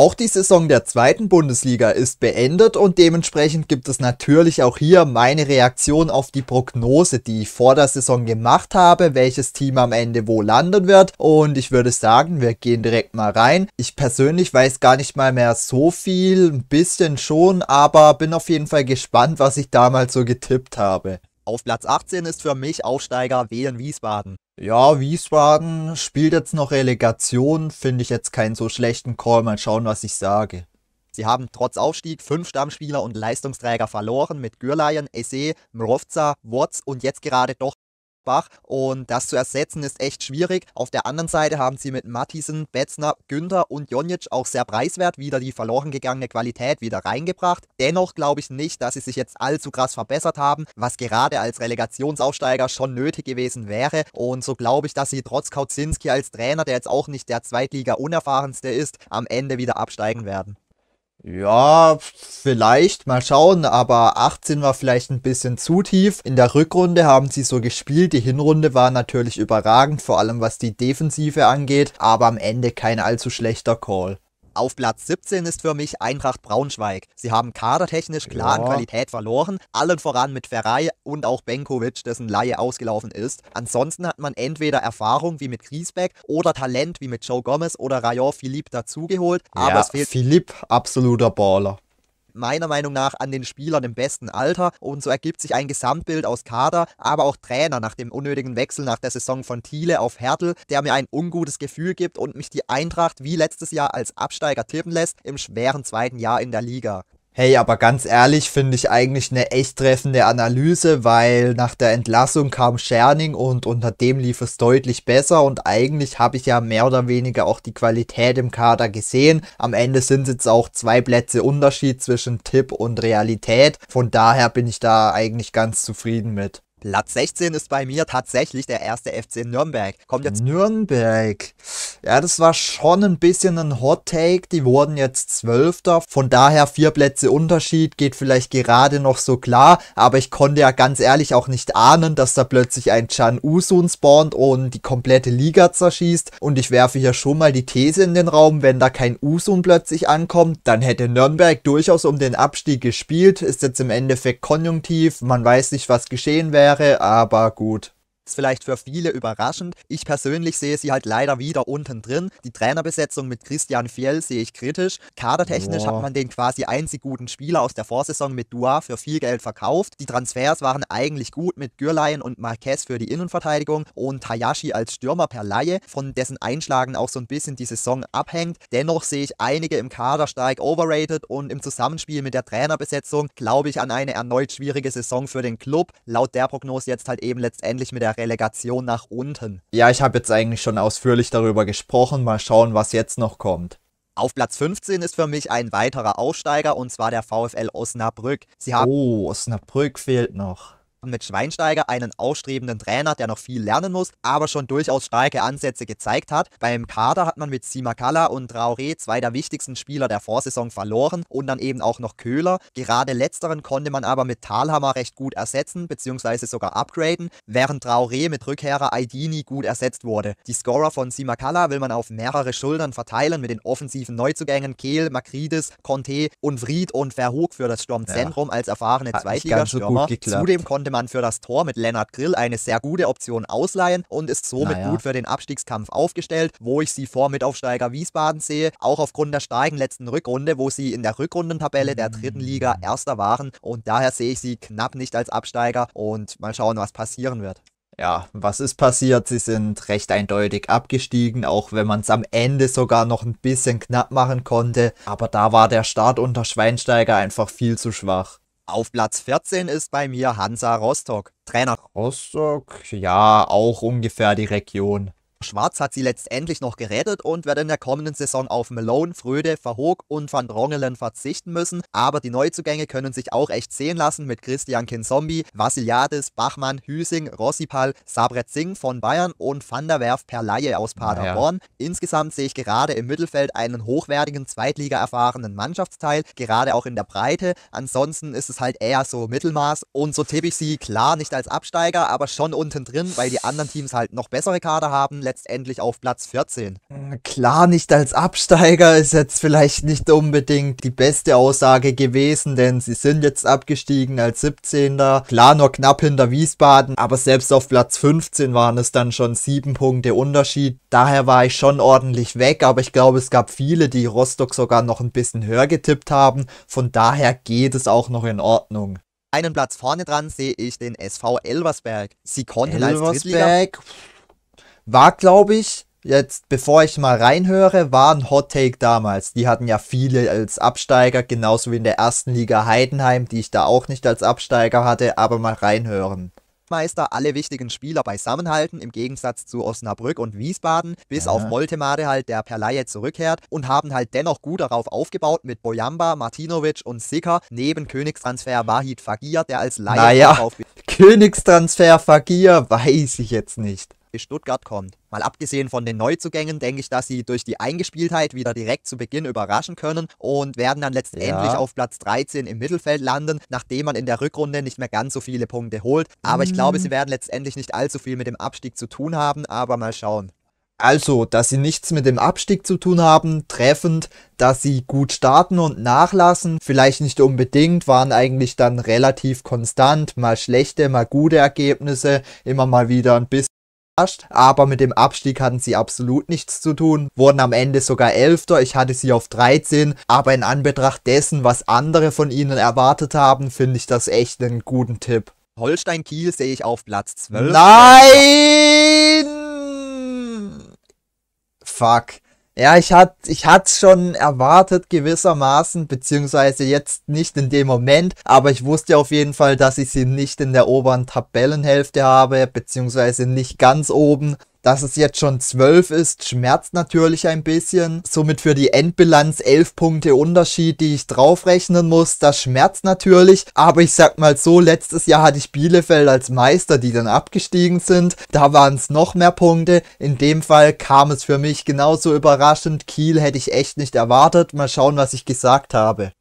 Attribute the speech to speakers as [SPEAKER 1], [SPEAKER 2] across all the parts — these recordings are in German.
[SPEAKER 1] Auch die Saison der zweiten Bundesliga ist beendet und dementsprechend gibt es natürlich auch hier meine Reaktion auf die Prognose, die ich vor der Saison gemacht habe, welches Team am Ende wo landen wird. Und ich würde sagen, wir gehen direkt mal rein. Ich persönlich weiß gar nicht mal mehr so viel, ein bisschen schon, aber bin auf jeden Fall gespannt, was ich damals so getippt habe. Auf Platz 18 ist für mich Aufsteiger Wien Wiesbaden. Ja, Wiesbaden spielt jetzt noch Relegation, finde ich jetzt keinen so schlechten Call. Mal schauen, was ich sage. Sie haben trotz Aufstieg fünf Stammspieler und Leistungsträger verloren mit Gürleyen, Esse, Mrovca, Wurz und jetzt gerade doch Bach und das zu ersetzen ist echt schwierig. Auf der anderen Seite haben sie mit Mattisen, Betzner, Günther und Jonic auch sehr preiswert wieder die verloren gegangene Qualität wieder reingebracht. Dennoch glaube ich nicht, dass sie sich jetzt allzu krass verbessert haben, was gerade als Relegationsaufsteiger schon nötig gewesen wäre und so glaube ich, dass sie trotz Kautzinski als Trainer, der jetzt auch nicht der Zweitliga unerfahrenste ist, am Ende wieder absteigen werden. Ja, vielleicht, mal schauen, aber 18 war vielleicht ein bisschen zu tief. In der Rückrunde haben sie so gespielt, die Hinrunde war natürlich überragend, vor allem was die Defensive angeht, aber am Ende kein allzu schlechter Call. Auf Platz 17 ist für mich Eintracht Braunschweig. Sie haben kadertechnisch klar ja. an Qualität verloren, allen voran mit Ferrei und auch Benkovic, dessen Laie ausgelaufen ist. Ansonsten hat man entweder Erfahrung wie mit Griesbeck oder Talent wie mit Joe Gomez oder Rayon Philippe dazugeholt, aber ja, es fehlt... Philippe, absoluter Baller meiner Meinung nach an den Spielern im besten Alter und so ergibt sich ein Gesamtbild aus Kader, aber auch Trainer nach dem unnötigen Wechsel nach der Saison von Thiele auf Hertel, der mir ein ungutes Gefühl gibt und mich die Eintracht wie letztes Jahr als Absteiger tippen lässt im schweren zweiten Jahr in der Liga. Hey, aber ganz ehrlich finde ich eigentlich eine echt treffende Analyse, weil nach der Entlassung kam Scherning und unter dem lief es deutlich besser und eigentlich habe ich ja mehr oder weniger auch die Qualität im Kader gesehen. Am Ende sind es jetzt auch zwei Plätze Unterschied zwischen Tipp und Realität. Von daher bin ich da eigentlich ganz zufrieden mit. Platz 16 ist bei mir tatsächlich der erste FC Nürnberg. Kommt jetzt Nürnberg. Ja, das war schon ein bisschen ein Hot Take. Die wurden jetzt Zwölfter. Von daher vier Plätze Unterschied geht vielleicht gerade noch so klar. Aber ich konnte ja ganz ehrlich auch nicht ahnen, dass da plötzlich ein Chan Usun spawnt und die komplette Liga zerschießt. Und ich werfe hier schon mal die These in den Raum, wenn da kein Usun plötzlich ankommt, dann hätte Nürnberg durchaus um den Abstieg gespielt. Ist jetzt im Endeffekt konjunktiv. Man weiß nicht, was geschehen wäre, aber gut. Ist vielleicht für viele überraschend. Ich persönlich sehe sie halt leider wieder unten drin. Die Trainerbesetzung mit Christian Fjell sehe ich kritisch. Kadertechnisch Boah. hat man den quasi einzig guten Spieler aus der Vorsaison mit Dua für viel Geld verkauft. Die Transfers waren eigentlich gut mit Gürlein und Marquez für die Innenverteidigung und Hayashi als Stürmer per Laie, von dessen Einschlagen auch so ein bisschen die Saison abhängt. Dennoch sehe ich einige im Kader stark overrated und im Zusammenspiel mit der Trainerbesetzung glaube ich an eine erneut schwierige Saison für den Club. Laut der Prognose jetzt halt eben letztendlich mit der Relegation nach unten. Ja, ich habe jetzt eigentlich schon ausführlich darüber gesprochen. Mal schauen, was jetzt noch kommt. Auf Platz 15 ist für mich ein weiterer Aussteiger und zwar der VfL Osnabrück. Sie haben oh, Osnabrück fehlt noch mit Schweinsteiger einen aufstrebenden Trainer, der noch viel lernen muss, aber schon durchaus starke Ansätze gezeigt hat. Beim Kader hat man mit Simakala und Traoré zwei der wichtigsten Spieler der Vorsaison verloren und dann eben auch noch Köhler. Gerade letzteren konnte man aber mit Talhammer recht gut ersetzen bzw. sogar upgraden, während Traoré mit Rückkehrer Aidini gut ersetzt wurde. Die Scorer von Simakala will man auf mehrere Schultern verteilen mit den offensiven Neuzugängen Kehl, Makridis, Conte und Vried und Verhoog für das Sturmzentrum ja. als erfahrene Zweitligastürmer. So Zudem konnte konnte man für das Tor mit Lennart Grill eine sehr gute Option ausleihen und ist somit naja. gut für den Abstiegskampf aufgestellt, wo ich sie vor Mitaufsteiger Wiesbaden sehe, auch aufgrund der starken letzten Rückrunde, wo sie in der Rückrundentabelle der dritten Liga mm. Erster waren und daher sehe ich sie knapp nicht als Absteiger und mal schauen, was passieren wird ja, was ist passiert? Sie sind recht eindeutig abgestiegen, auch wenn man es am Ende sogar noch ein bisschen knapp machen konnte. Aber da war der Start unter Schweinsteiger einfach viel zu schwach. Auf Platz 14 ist bei mir Hansa Rostock. Trainer. Rostock, ja, auch ungefähr die Region. Schwarz hat sie letztendlich noch gerettet und wird in der kommenden Saison auf Malone, Fröde, Verhoog und Van Drongelen verzichten müssen, aber die Neuzugänge können sich auch echt sehen lassen mit Christian Kinzombi, Vasiliadis, Bachmann, Hüsing, Rossipal, Sabret Singh von Bayern und Van der Werf per Laie aus Paderborn. Ja. Insgesamt sehe ich gerade im Mittelfeld einen hochwertigen, Zweitliga-erfahrenen Mannschaftsteil, gerade auch in der Breite. Ansonsten ist es halt eher so Mittelmaß und so tippe ich sie klar nicht als Absteiger, aber schon unten drin, weil die anderen Teams halt noch bessere Kader haben letztendlich auf Platz 14. Äh, klar, nicht als Absteiger ist jetzt vielleicht nicht unbedingt die beste Aussage gewesen, denn sie sind jetzt abgestiegen als 17. Klar, nur knapp hinter Wiesbaden, aber selbst auf Platz 15 waren es dann schon 7 Punkte Unterschied. Daher war ich schon ordentlich weg, aber ich glaube, es gab viele, die Rostock sogar noch ein bisschen höher getippt haben. Von daher geht es auch noch in Ordnung. Einen Platz vorne dran sehe ich den SV Elversberg. Sie konnten Elversberg. als Drittliga war, glaube ich, jetzt bevor ich mal reinhöre, war ein Hot Take damals. Die hatten ja viele als Absteiger, genauso wie in der ersten Liga Heidenheim, die ich da auch nicht als Absteiger hatte, aber mal reinhören. Meister alle wichtigen Spieler beisammenhalten, im Gegensatz zu Osnabrück und Wiesbaden, bis ja. auf Moltemade halt, der per Laie zurückkehrt und haben halt dennoch gut darauf aufgebaut mit Bojamba, Martinovic und Sicker, neben Königstransfer Wahid Fagir, der als Laie naja, Königstransfer Fagir weiß ich jetzt nicht bis Stuttgart kommt. Mal abgesehen von den Neuzugängen, denke ich, dass sie durch die Eingespieltheit wieder direkt zu Beginn überraschen können und werden dann letztendlich ja. auf Platz 13 im Mittelfeld landen, nachdem man in der Rückrunde nicht mehr ganz so viele Punkte holt. Aber mhm. ich glaube, mhm. sie werden letztendlich nicht allzu viel mit dem Abstieg zu tun haben, aber mal schauen. Also, dass sie nichts mit dem Abstieg zu tun haben, treffend, dass sie gut starten und nachlassen, vielleicht nicht unbedingt, waren eigentlich dann relativ konstant, mal schlechte, mal gute Ergebnisse, immer mal wieder ein bisschen überrascht, aber mit dem Abstieg hatten sie absolut nichts zu tun, wurden am Ende sogar Elfter, ich hatte sie auf 13, aber in Anbetracht dessen, was andere von ihnen erwartet haben, finde ich das echt einen guten Tipp. Holstein Kiel sehe ich auf Platz 12. Nein! Fuck. Ja, ich hatte ich schon erwartet gewissermaßen, beziehungsweise jetzt nicht in dem Moment, aber ich wusste auf jeden Fall, dass ich sie nicht in der oberen Tabellenhälfte habe, beziehungsweise nicht ganz oben. Dass es jetzt schon 12 ist, schmerzt natürlich ein bisschen. Somit für die Endbilanz 11 Punkte Unterschied, die ich draufrechnen muss, das schmerzt natürlich. Aber ich sag mal so, letztes Jahr hatte ich Bielefeld als Meister, die dann abgestiegen sind. Da waren es noch mehr Punkte. In dem Fall kam es für mich genauso überraschend. Kiel hätte ich echt nicht erwartet. Mal schauen, was ich gesagt habe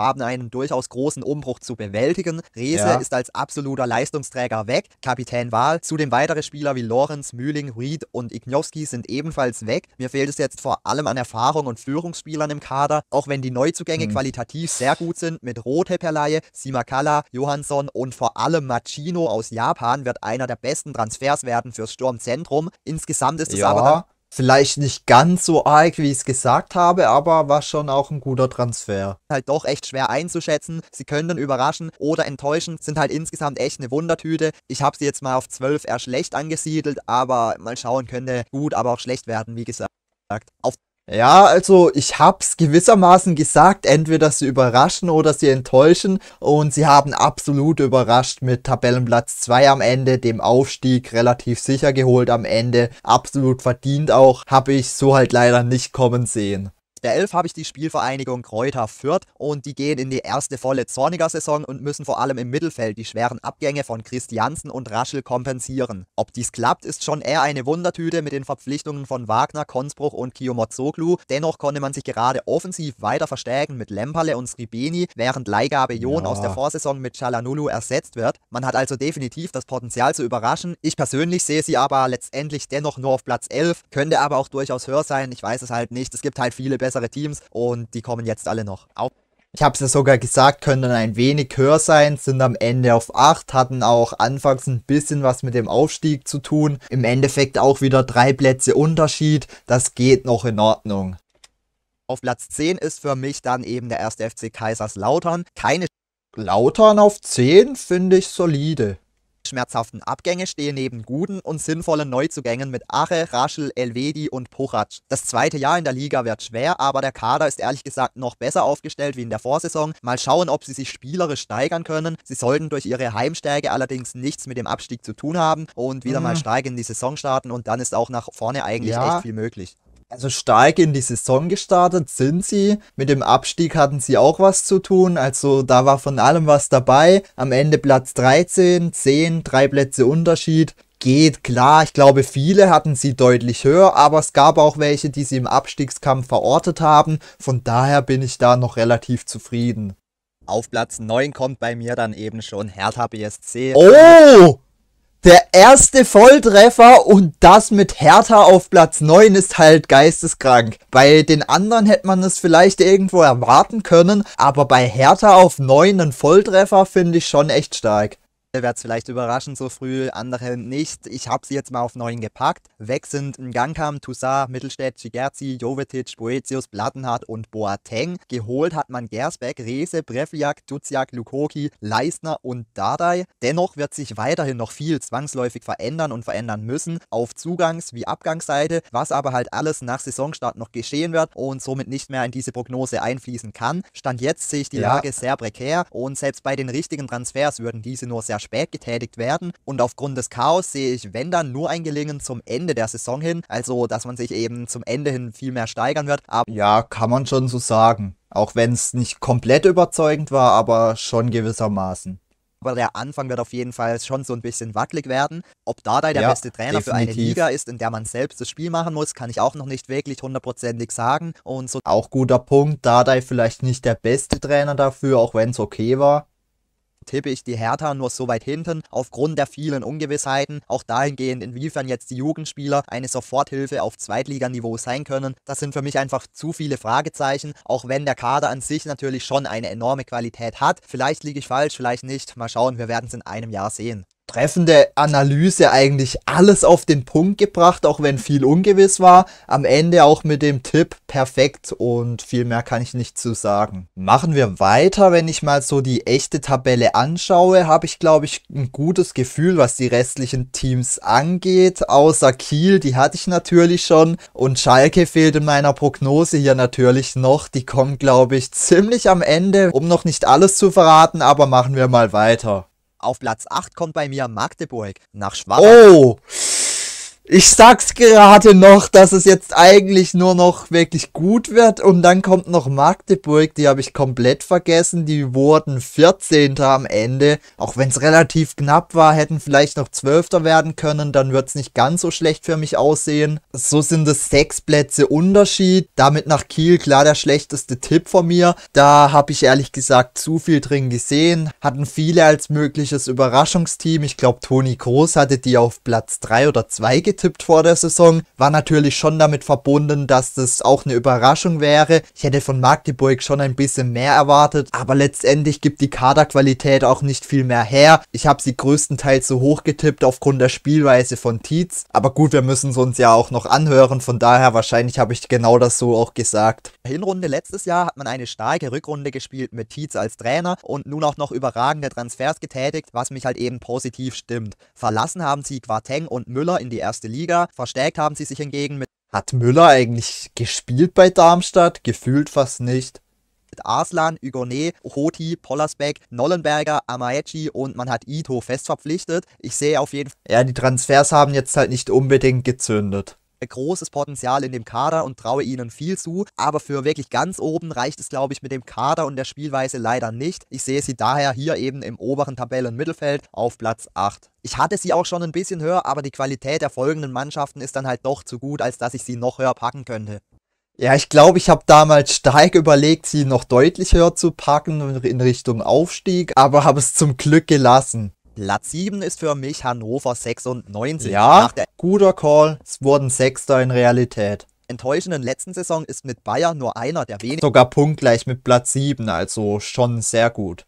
[SPEAKER 1] haben einen durchaus großen Umbruch zu bewältigen. Rese ja. ist als absoluter Leistungsträger weg, Kapitän Wahl. Zudem weitere Spieler wie Lorenz, Mühling, Reed und Ignowski sind ebenfalls weg. Mir fehlt es jetzt vor allem an Erfahrung und Führungsspielern im Kader, auch wenn die Neuzugänge hm. qualitativ sehr gut sind. Mit Rote Perlaie, Simakala, Johansson und vor allem Machino aus Japan wird einer der besten Transfers werden fürs Sturmzentrum. Insgesamt ist es ja. aber Vielleicht nicht ganz so arg, wie ich es gesagt habe, aber war schon auch ein guter Transfer. Halt doch echt schwer einzuschätzen. Sie können überraschen oder enttäuschen, sind halt insgesamt echt eine Wundertüte. Ich habe sie jetzt mal auf 12 eher schlecht angesiedelt, aber mal schauen, könnte gut, aber auch schlecht werden, wie gesagt. Auf ja, also ich hab's gewissermaßen gesagt, entweder sie überraschen oder sie enttäuschen und sie haben absolut überrascht mit Tabellenplatz 2 am Ende, dem Aufstieg relativ sicher geholt am Ende, absolut verdient auch, habe ich so halt leider nicht kommen sehen der 11 habe ich die Spielvereinigung Kräuter Fürth und die gehen in die erste volle Zorniger-Saison und müssen vor allem im Mittelfeld die schweren Abgänge von Christiansen und Raschel kompensieren. Ob dies klappt, ist schon eher eine Wundertüte mit den Verpflichtungen von Wagner, Konsbruch und Kiyomotzoglu. Dennoch konnte man sich gerade offensiv weiter verstärken mit Lemperle und Sribeni, während Leihgabe Jon ja. aus der Vorsaison mit Chalanulu ersetzt wird. Man hat also definitiv das Potenzial zu überraschen. Ich persönlich sehe sie aber letztendlich dennoch nur auf Platz 11, könnte aber auch durchaus höher sein. Ich weiß es halt nicht. Es gibt halt viele bessere bessere Teams und die kommen jetzt alle noch. Auch ich habe es ja sogar gesagt, könnten ein wenig höher sein, sind am Ende auf 8, hatten auch anfangs ein bisschen was mit dem Aufstieg zu tun. Im Endeffekt auch wieder drei Plätze Unterschied, das geht noch in Ordnung. Auf Platz 10 ist für mich dann eben der erste FC Kaiserslautern. Keine Sch Lautern auf 10 finde ich solide schmerzhaften Abgänge stehen neben guten und sinnvollen Neuzugängen mit Ache, Raschel, Elvedi und Porac. Das zweite Jahr in der Liga wird schwer, aber der Kader ist ehrlich gesagt noch besser aufgestellt wie in der Vorsaison. Mal schauen, ob sie sich spielerisch steigern können. Sie sollten durch ihre Heimstärke allerdings nichts mit dem Abstieg zu tun haben und wieder mhm. mal stark in die Saison starten und dann ist auch nach vorne eigentlich ja. echt viel möglich also stark in die Saison gestartet sind sie. Mit dem Abstieg hatten sie auch was zu tun. Also da war von allem was dabei. Am Ende Platz 13, 10, drei Plätze Unterschied. Geht klar, ich glaube, viele hatten sie deutlich höher, aber es gab auch welche, die sie im Abstiegskampf verortet haben. Von daher bin ich da noch relativ zufrieden. Auf Platz 9 kommt bei mir dann eben schon Hertha BSC. Oh! der erste Volltreffer und das mit Hertha auf Platz 9 ist halt geisteskrank. Bei den anderen hätte man es vielleicht irgendwo erwarten können, aber bei Hertha auf 9 einen Volltreffer finde ich schon echt stark. Äh, wäre es vielleicht überraschend so früh, andere nicht. Ich habe sie jetzt mal auf neun gepackt. Weg sind Ngankam, Toussaint, Mittelstädt, Schigerzi, Jovetic, Boetius, Plattenhardt und Boateng. Geholt hat man Gersbeck, Rese, Brevliak, Duziak, Lukoki, Leisner und Dardai. Dennoch wird sich weiterhin noch viel zwangsläufig verändern und verändern müssen auf Zugangs- wie Abgangsseite, was aber halt alles nach Saisonstart noch geschehen wird und somit nicht mehr in diese Prognose einfließen kann. Stand jetzt sehe ich die ja. Lage sehr prekär und selbst bei den richtigen Transfers würden diese nur sehr sehr spät getätigt werden. Und aufgrund des Chaos sehe ich, wenn dann, nur ein Gelingen zum Ende der Saison hin. Also, dass man sich eben zum Ende hin viel mehr steigern wird. Aber ja, kann man schon so sagen. Auch wenn es nicht komplett überzeugend war, aber schon gewissermaßen. Aber der Anfang wird auf jeden Fall schon so ein bisschen wackelig werden. Ob Dardai der ja, beste Trainer definitiv. für eine Liga ist, in der man selbst das Spiel machen muss, kann ich auch noch nicht wirklich hundertprozentig sagen. Und so auch guter Punkt, Dardai vielleicht nicht der beste Trainer dafür, auch wenn es okay war tippe ich die Hertha nur so weit hinten, aufgrund der vielen Ungewissheiten, auch dahingehend, inwiefern jetzt die Jugendspieler eine Soforthilfe auf Zweitliganiveau sein können. Das sind für mich einfach zu viele Fragezeichen, auch wenn der Kader an sich natürlich schon eine enorme Qualität hat. Vielleicht liege ich falsch, vielleicht nicht. Mal schauen, wir werden es in einem Jahr sehen treffende Analyse eigentlich alles auf den Punkt gebracht, auch wenn viel ungewiss war. Am Ende auch mit dem Tipp perfekt und viel mehr kann ich nicht zu sagen. Machen wir weiter. Wenn ich mal so die echte Tabelle anschaue, habe ich glaube ich ein gutes Gefühl, was die restlichen Teams angeht. Außer Kiel, die hatte ich natürlich schon. Und Schalke fehlt in meiner Prognose hier natürlich noch. Die kommen glaube ich ziemlich am Ende. Um noch nicht alles zu verraten, aber machen wir mal weiter. Auf Platz 8 kommt bei mir Magdeburg nach Schwabach. Oh! ich sag's gerade noch, dass es jetzt eigentlich nur noch wirklich gut wird. Und dann kommt noch Magdeburg, die habe ich komplett vergessen. Die wurden 14. am Ende. Auch wenn es relativ knapp war, hätten vielleicht noch 12. werden können. Dann wird's nicht ganz so schlecht für mich aussehen. So sind es sechs Plätze Unterschied. Damit nach Kiel klar der schlechteste Tipp von mir. Da habe ich ehrlich gesagt zu viel drin gesehen. Hatten viele als mögliches Überraschungsteam. Ich glaube, Toni Groß hatte die auf Platz 3 oder 2 getippt getippt vor der Saison. War natürlich schon damit verbunden, dass das auch eine Überraschung wäre. Ich hätte von Magdeburg schon ein bisschen mehr erwartet, aber letztendlich gibt die Kaderqualität auch nicht viel mehr her. Ich habe sie größtenteils so hoch getippt aufgrund der Spielweise von Tietz. Aber gut, wir müssen es uns ja auch noch anhören, von daher wahrscheinlich habe ich genau das so auch gesagt. Hinrunde letztes Jahr hat man eine starke Rückrunde gespielt mit Tietz als Trainer und nun auch noch überragende Transfers getätigt, was mich halt eben positiv stimmt. Verlassen haben sie Quarteng und Müller in die erste erste Liga. Verstärkt haben sie sich hingegen mit. Hat Müller eigentlich gespielt bei Darmstadt? Gefühlt fast nicht. Mit Arslan, Ugoné, Hoti, Pollersbeck, Nollenberger, Amaechi und man hat Ito fest verpflichtet. Ich sehe auf jeden Fall. Ja, die Transfers haben jetzt halt nicht unbedingt gezündet großes Potenzial in dem Kader und traue ihnen viel zu. Aber für wirklich ganz oben reicht es, glaube ich, mit dem Kader und der Spielweise leider nicht. Ich sehe sie daher hier eben im oberen Tabellenmittelfeld auf Platz 8. Ich hatte sie auch schon ein bisschen höher, aber die Qualität der folgenden Mannschaften ist dann halt doch zu gut, als dass ich sie noch höher packen könnte. Ja, ich glaube, ich habe damals stark überlegt, sie noch deutlich höher zu packen in Richtung Aufstieg, aber habe es zum Glück gelassen. Platz 7 ist für mich Hannover 96. Ja, guter Call. Es wurden Sechster in Realität. Enttäuschenden letzten Saison ist mit Bayern nur einer der wenigen. Sogar punktgleich mit Platz 7, also schon sehr gut.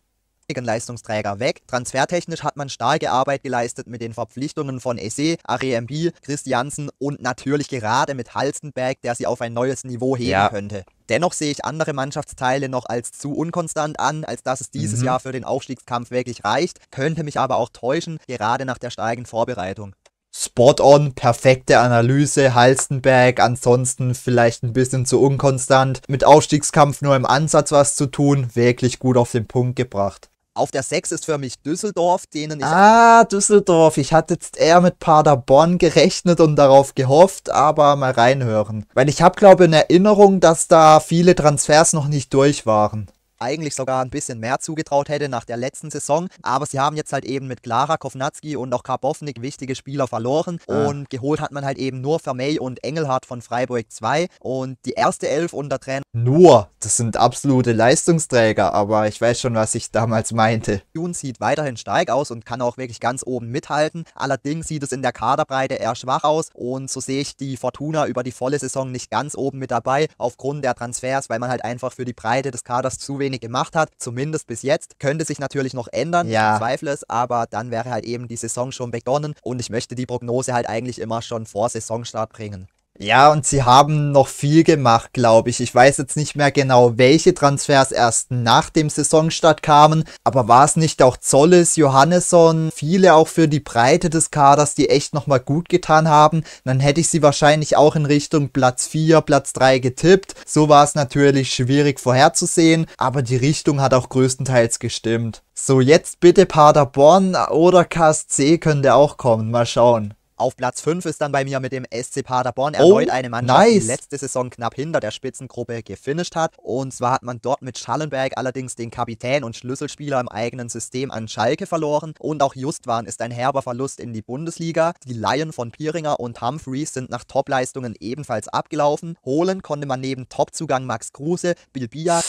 [SPEAKER 1] Leistungsträger weg. Transfertechnisch hat man starke Arbeit geleistet mit den Verpflichtungen von Esse, Arembi, Christiansen und natürlich gerade mit Halstenberg, der sie auf ein neues Niveau heben ja. könnte. Dennoch sehe ich andere Mannschaftsteile noch als zu unkonstant an, als dass es dieses mhm. Jahr für den Aufstiegskampf wirklich reicht, könnte mich aber auch täuschen, gerade nach der starken Vorbereitung. Spot on, perfekte Analyse, Halstenberg, ansonsten vielleicht ein bisschen zu unkonstant, mit Aufstiegskampf nur im Ansatz was zu tun, wirklich gut auf den Punkt gebracht. Auf der 6 ist für mich Düsseldorf, denen ich. Ah, Düsseldorf. Ich hatte jetzt eher mit Paderborn gerechnet und darauf gehofft, aber mal reinhören. Weil ich habe, glaube in Erinnerung, dass da viele Transfers noch nicht durch waren eigentlich sogar ein bisschen mehr zugetraut hätte nach der letzten Saison. Aber sie haben jetzt halt eben mit Clara Kovnatski und auch Karbovnik wichtige Spieler verloren. Ja. Ah. Und geholt hat man halt eben nur Vermey und Engelhardt von Freiburg 2. Und die erste Elf unter Trainer. Nur, das sind absolute Leistungsträger, aber ich weiß schon, was ich damals meinte. Jun sieht weiterhin stark aus und kann auch wirklich ganz oben mithalten. Allerdings sieht es in der Kaderbreite eher schwach aus. Und so sehe ich die Fortuna über die volle Saison nicht ganz oben mit dabei, aufgrund der Transfers, weil man halt einfach für die Breite des Kaders zu wenig wenig gemacht hat, zumindest bis jetzt. Könnte sich natürlich noch ändern, ja. ich zweifle es, aber dann wäre halt eben die Saison schon begonnen und ich möchte die Prognose halt eigentlich immer schon vor Saisonstart bringen. Ja, und sie haben noch viel gemacht, glaube ich. Ich weiß jetzt nicht mehr genau, welche Transfers erst nach dem Saisonstart kamen, aber war es nicht auch Zolles, Johannesson, viele auch für die Breite des Kaders, die echt nochmal gut getan haben? Dann hätte ich sie wahrscheinlich auch in Richtung Platz 4, Platz 3 getippt. So war es natürlich schwierig vorherzusehen, aber die Richtung hat auch größtenteils gestimmt. So, jetzt bitte Paderborn oder KSC könnte auch kommen. Mal schauen. Auf Platz 5 ist dann bei mir mit dem SC Paderborn erneut oh, eine Mannschaft, nice. die letzte Saison knapp hinter der Spitzengruppe gefinisht hat. Und zwar hat man dort mit Schallenberg allerdings den Kapitän und Schlüsselspieler im eigenen System an Schalke verloren. Und auch Justwan ist ein herber Verlust in die Bundesliga. Die Laien von Pieringer und Humphreys sind nach Topleistungen ebenfalls abgelaufen. Holen konnte man neben Topzugang Max Kruse, Bilbia.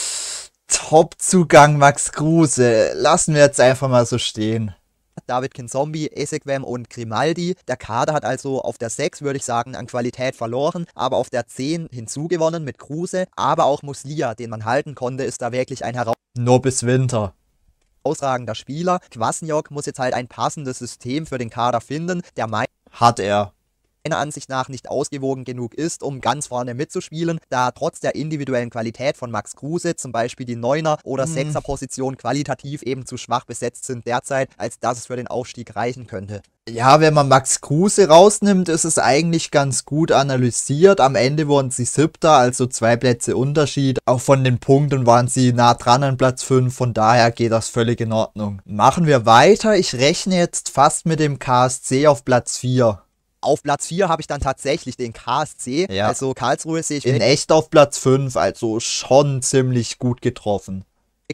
[SPEAKER 1] Topzugang Max Kruse. Lassen wir jetzt einfach mal so stehen. David Kinzombi, Esequem und Grimaldi. Der Kader hat also auf der 6, würde ich sagen, an Qualität verloren, aber auf der 10 hinzugewonnen mit Kruse, aber auch Muslia, den man halten konnte, ist da wirklich ein heraus... Nur bis Winter herausragender Spieler. Kwasniok muss jetzt halt ein passendes System für den Kader finden. Der Mai hat er meiner Ansicht nach nicht ausgewogen genug ist, um ganz vorne mitzuspielen, da trotz der individuellen Qualität von Max Kruse zum Beispiel die Neuner- oder mhm. Sechser-Position qualitativ eben zu schwach besetzt sind derzeit, als dass es für den Aufstieg reichen könnte. Ja, wenn man Max Kruse rausnimmt, ist es eigentlich ganz gut analysiert. Am Ende wurden sie siebter, also zwei Plätze Unterschied. Auch von den Punkten waren sie nah dran an Platz 5, von daher geht das völlig in Ordnung. Machen wir weiter. Ich rechne jetzt fast mit dem KSC auf Platz 4. Auf Platz 4 habe ich dann tatsächlich den KSC. Ja. Also Karlsruhe sehe ich. In echt auf Platz 5, also schon ziemlich gut getroffen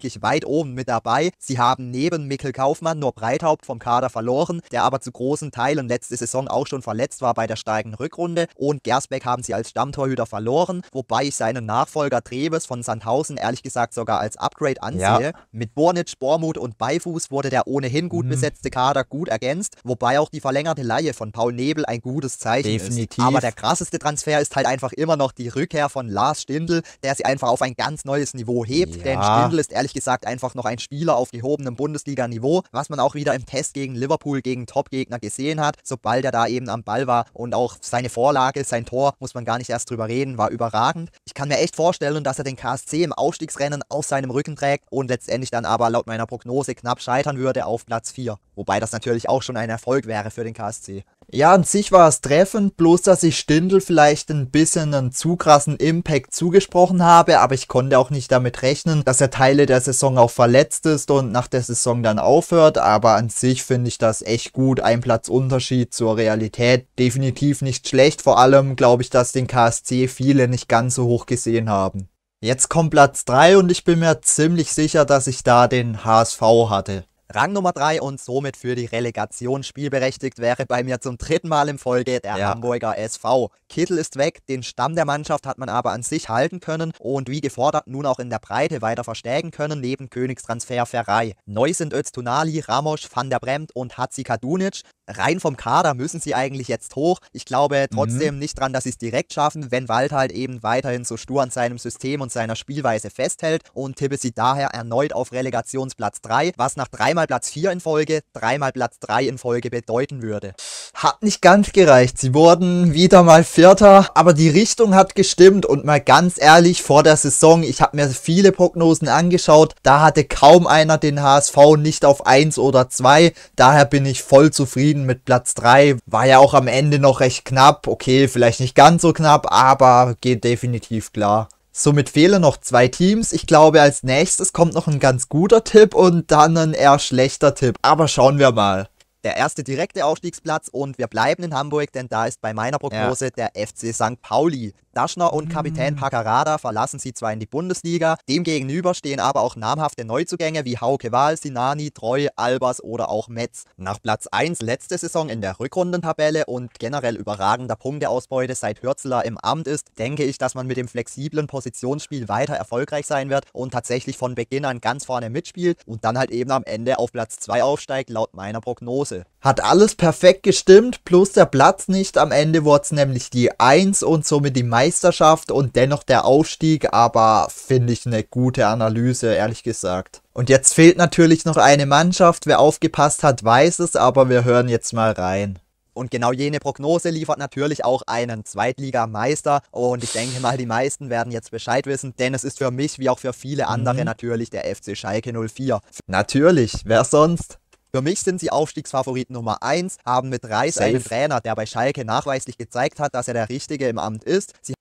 [SPEAKER 1] wirklich weit oben mit dabei. Sie haben neben Mikkel Kaufmann nur Breithaupt vom Kader verloren, der aber zu großen Teilen letzte Saison auch schon verletzt war bei der steigenden Rückrunde. Und Gersbeck haben sie als Stammtorhüter verloren, wobei ich seinen Nachfolger Trebes von Sandhausen ehrlich gesagt sogar als Upgrade ansehe. Ja. Mit Bornitsch, Bormut und Beifuß wurde der ohnehin gut mhm. besetzte Kader gut ergänzt, wobei auch die verlängerte Laie von Paul Nebel ein gutes Zeichen Definitiv. ist. Aber der krasseste Transfer ist halt einfach immer noch die Rückkehr von Lars Stindl, der sie einfach auf ein ganz neues Niveau hebt, ja. denn Stindl ist ehrlich ehrlich gesagt einfach noch ein Spieler auf gehobenem Bundesliga-Niveau, was man auch wieder im Test gegen Liverpool, gegen Top-Gegner gesehen hat, sobald er da eben am Ball war und auch seine Vorlage, sein Tor, muss man gar nicht erst drüber reden, war überragend. Ich kann mir echt vorstellen, dass er den KSC im Aufstiegsrennen auf seinem Rücken trägt und letztendlich dann aber laut meiner Prognose knapp scheitern würde auf Platz 4. Wobei das natürlich auch schon ein Erfolg wäre für den KSC. Ja, an sich war es treffend, bloß dass ich Stindl vielleicht ein bisschen einen zu krassen Impact zugesprochen habe, aber ich konnte auch nicht damit rechnen, dass er Teile der Saison auch verletzt ist und nach der Saison dann aufhört, aber an sich finde ich das echt gut, ein Platzunterschied zur Realität, definitiv nicht schlecht, vor allem glaube ich, dass den KSC viele nicht ganz so hoch gesehen haben. Jetzt kommt Platz 3 und ich bin mir ziemlich sicher, dass ich da den HSV hatte. Rang Nummer 3 und somit für die Relegation spielberechtigt wäre bei mir zum dritten Mal in Folge der ja. Hamburger SV. Kittel ist weg, den Stamm der Mannschaft hat man aber an sich halten können und wie gefordert nun auch in der Breite weiter verstärken können, neben Königstransfer Ferrei. Neu sind Öztunali, Ramosch, Van der Bremt und Hatzi Kadunic rein vom Kader müssen sie eigentlich jetzt hoch. Ich glaube mhm. trotzdem mhm. nicht dran, dass sie es direkt schaffen, wenn Wald halt eben weiterhin so stur an seinem System und seiner Spielweise festhält und tippe sie daher erneut auf Relegationsplatz 3, was nach dreimal Platz 4 in Folge, dreimal Platz 3 in Folge bedeuten würde. Hat nicht ganz gereicht. Sie wurden wieder mal Vierter, aber die Richtung hat gestimmt und mal ganz ehrlich, vor der Saison, ich habe mir viele Prognosen angeschaut, da hatte kaum einer den HSV nicht auf 1 oder 2, daher bin ich voll zufrieden zufrieden mit Platz 3. War ja auch am Ende noch recht knapp. Okay, vielleicht nicht ganz so knapp, aber geht definitiv klar. Somit fehlen noch zwei Teams. Ich glaube, als nächstes kommt noch ein ganz guter Tipp und dann ein eher schlechter Tipp. Aber schauen wir mal der erste direkte Aufstiegsplatz und wir bleiben in Hamburg, denn da ist bei meiner Prognose ja. der FC St. Pauli. Daschner und Kapitän hm. Pacarada verlassen sie zwar in die Bundesliga, demgegenüber stehen aber auch namhafte Neuzugänge wie Hauke Wahl, Sinani, Treu, Albers oder auch Metz. Nach Platz 1 letzte Saison in der Rückrundentabelle und generell überragender Punkteausbeute seit Hürzler im Amt ist, denke ich, dass man mit dem flexiblen Positionsspiel weiter erfolgreich sein wird und tatsächlich von Beginn an ganz vorne mitspielt und dann halt eben am Ende auf Platz 2 aufsteigt, laut meiner Prognose. Staffel. Hat alles perfekt gestimmt, bloß der Platz nicht. Am Ende wurde es nämlich die 1 und somit die Meisterschaft und dennoch der Aufstieg, aber finde ich eine gute Analyse, ehrlich gesagt. Und jetzt fehlt natürlich noch eine Mannschaft. Wer aufgepasst hat, weiß es, aber wir hören jetzt mal rein. Und genau jene Prognose liefert natürlich auch einen Zweitligameister. Und ich denke mal, die meisten werden jetzt Bescheid wissen, denn es ist für mich wie auch für viele andere mhm. natürlich der FC Schalke 04. Natürlich, wer sonst? Für mich sind sie Aufstiegsfavorit Nummer 1, haben mit Reis Safe. einen Trainer, der bei Schalke nachweislich gezeigt hat, dass er der Richtige im Amt ist. Sie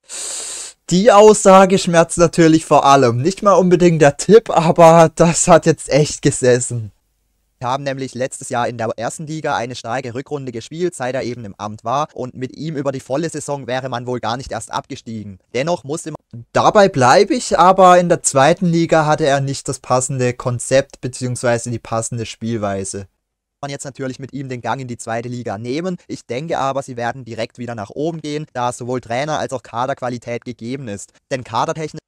[SPEAKER 1] die Aussage schmerzt natürlich vor allem. Nicht mal unbedingt der Tipp, aber das hat jetzt echt gesessen haben nämlich letztes Jahr in der ersten Liga eine starke Rückrunde gespielt, seit er eben im Amt war und mit ihm über die volle Saison wäre man wohl gar nicht erst abgestiegen. Dennoch musste man Dabei bleibe ich, aber in der zweiten Liga hatte er nicht das passende Konzept bzw. die passende Spielweise man jetzt natürlich mit ihm den Gang in die zweite Liga nehmen. Ich denke aber, sie werden direkt wieder nach oben gehen, da sowohl Trainer als auch Kaderqualität gegeben ist. Denn kadertechnisch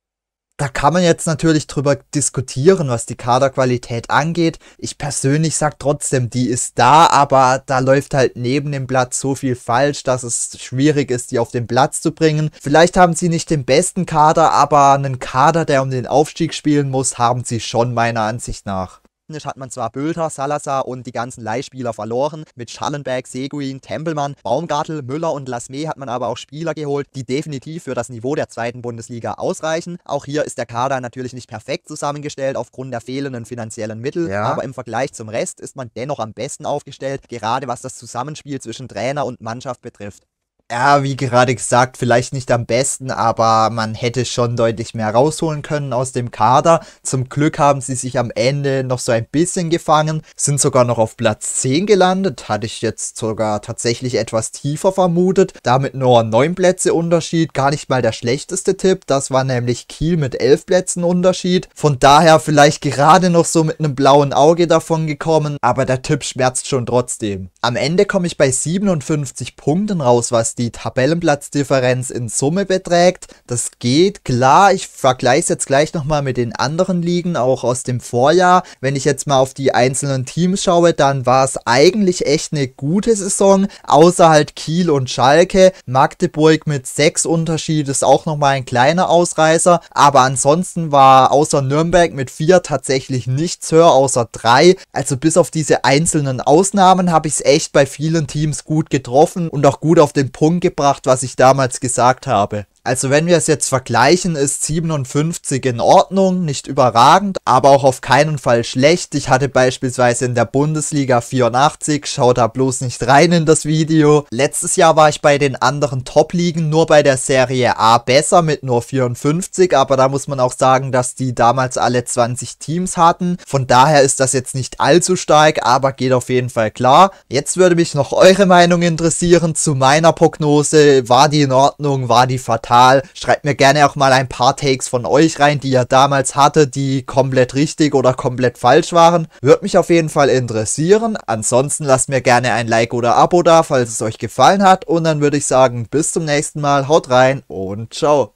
[SPEAKER 1] da kann man jetzt natürlich drüber diskutieren, was die Kaderqualität angeht. Ich persönlich sag trotzdem, die ist da, aber da läuft halt neben dem Platz so viel falsch, dass es schwierig ist, die auf den Platz zu bringen. Vielleicht haben sie nicht den besten Kader, aber einen Kader, der um den Aufstieg spielen muss, haben sie schon meiner Ansicht nach ist, hat man zwar Bülter, Salazar und die ganzen Leihspieler verloren. Mit Schallenberg, Seguin, Tempelmann, Baumgartel, Müller und Lasme hat man aber auch Spieler geholt, die definitiv für das Niveau der zweiten Bundesliga ausreichen. Auch hier ist der Kader natürlich nicht perfekt zusammengestellt aufgrund der fehlenden finanziellen Mittel, ja. aber im Vergleich zum Rest ist man dennoch am besten aufgestellt, gerade was das Zusammenspiel zwischen Trainer und Mannschaft betrifft ja, wie gerade gesagt, vielleicht nicht am besten, aber man hätte schon deutlich mehr rausholen können aus dem Kader. Zum Glück haben sie sich am Ende noch so ein bisschen gefangen, sind sogar noch auf Platz 10 gelandet, hatte ich jetzt sogar tatsächlich etwas tiefer vermutet. Damit nur 9 Plätze Unterschied, gar nicht mal der schlechteste Tipp, das war nämlich Kiel mit 11 Plätzen Unterschied. Von daher vielleicht gerade noch so mit einem blauen Auge davon gekommen, aber der Tipp schmerzt schon trotzdem. Am Ende komme ich bei 57 Punkten raus, was die Tabellenplatzdifferenz in Summe beträgt. Das geht klar. Ich vergleiche es jetzt gleich nochmal mit den anderen Ligen, auch aus dem Vorjahr. Wenn ich jetzt mal auf die einzelnen Teams schaue, dann war es eigentlich echt eine gute Saison, außer halt Kiel und Schalke. Magdeburg mit sechs Unterschied ist auch nochmal ein kleiner Ausreißer. Aber ansonsten war außer Nürnberg mit vier tatsächlich nichts höher, außer drei. Also bis auf diese einzelnen Ausnahmen habe ich es echt bei vielen Teams gut getroffen und auch gut auf den Punkt umgebracht, was ich damals gesagt habe. Also wenn wir es jetzt vergleichen, ist 57 in Ordnung, nicht überragend, aber auch auf keinen Fall schlecht. Ich hatte beispielsweise in der Bundesliga 84, schau da bloß nicht rein in das Video. Letztes Jahr war ich bei den anderen Top-Ligen nur bei der Serie A besser mit nur 54, aber da muss man auch sagen, dass die damals alle 20 Teams hatten. Von daher ist das jetzt nicht allzu stark, aber geht auf jeden Fall klar. Jetzt würde mich noch eure Meinung interessieren zu meiner Prognose. War die in Ordnung? War die fatal? Kanal. Schreibt mir gerne auch mal ein paar Takes von euch rein, die ihr damals hattet, die komplett richtig oder komplett falsch waren. Würde mich auf jeden Fall interessieren. Ansonsten lasst mir gerne ein Like oder Abo da, falls es euch gefallen hat. Und dann würde ich sagen, bis zum nächsten Mal. Haut rein und ciao.